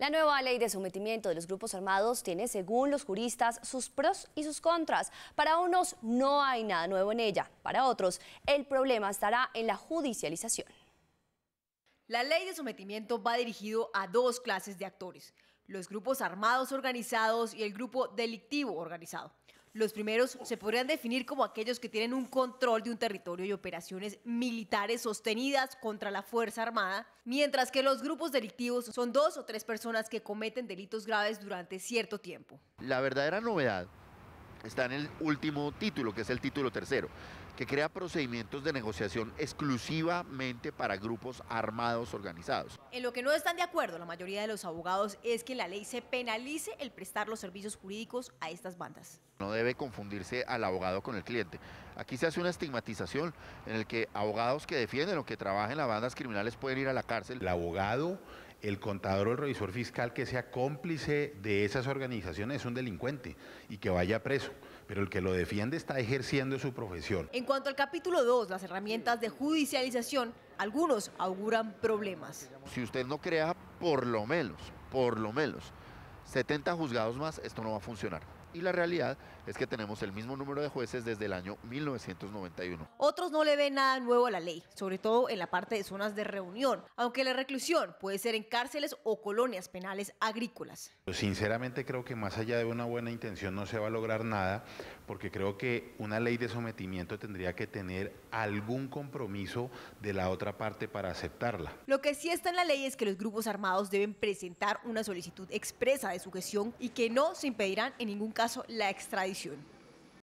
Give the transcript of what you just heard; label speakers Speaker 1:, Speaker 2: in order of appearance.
Speaker 1: La nueva ley de sometimiento de los grupos armados tiene, según los juristas, sus pros y sus contras. Para unos no hay nada nuevo en ella, para otros el problema estará en la judicialización. La ley de sometimiento va dirigido a dos clases de actores, los grupos armados organizados y el grupo delictivo organizado. Los primeros se podrían definir como aquellos que tienen un control de un territorio y operaciones militares sostenidas contra la Fuerza Armada, mientras que los grupos delictivos son dos o tres personas que cometen delitos graves durante cierto tiempo.
Speaker 2: La verdadera novedad está en el último título, que es el título tercero, que crea procedimientos de negociación exclusivamente para grupos armados organizados.
Speaker 1: En lo que no están de acuerdo la mayoría de los abogados es que la ley se penalice el prestar los servicios jurídicos a estas bandas.
Speaker 2: No debe confundirse al abogado con el cliente. Aquí se hace una estigmatización en el que abogados
Speaker 3: que defienden o que trabajan en las bandas criminales pueden ir a la cárcel. El abogado el contador o el revisor fiscal que sea cómplice de esas organizaciones es un delincuente y que vaya preso, pero el que lo defiende está ejerciendo su profesión.
Speaker 1: En cuanto al capítulo 2, las herramientas de judicialización, algunos auguran problemas.
Speaker 3: Si usted no crea, por lo menos,
Speaker 2: por lo menos, 70 juzgados más, esto no va a funcionar y la realidad es que tenemos el mismo número de jueces desde el año 1991.
Speaker 1: Otros no le ven nada nuevo a la ley, sobre todo en la parte de zonas de reunión, aunque la reclusión puede ser en cárceles o colonias penales agrícolas.
Speaker 3: Sinceramente creo que más allá de una buena intención no se va a lograr nada porque creo que una ley de sometimiento tendría que tener algún compromiso de la otra parte para aceptarla.
Speaker 1: Lo que sí está en la ley es que los grupos armados deben presentar una solicitud expresa de sujeción y que no se impedirán en ningún caso la extradición.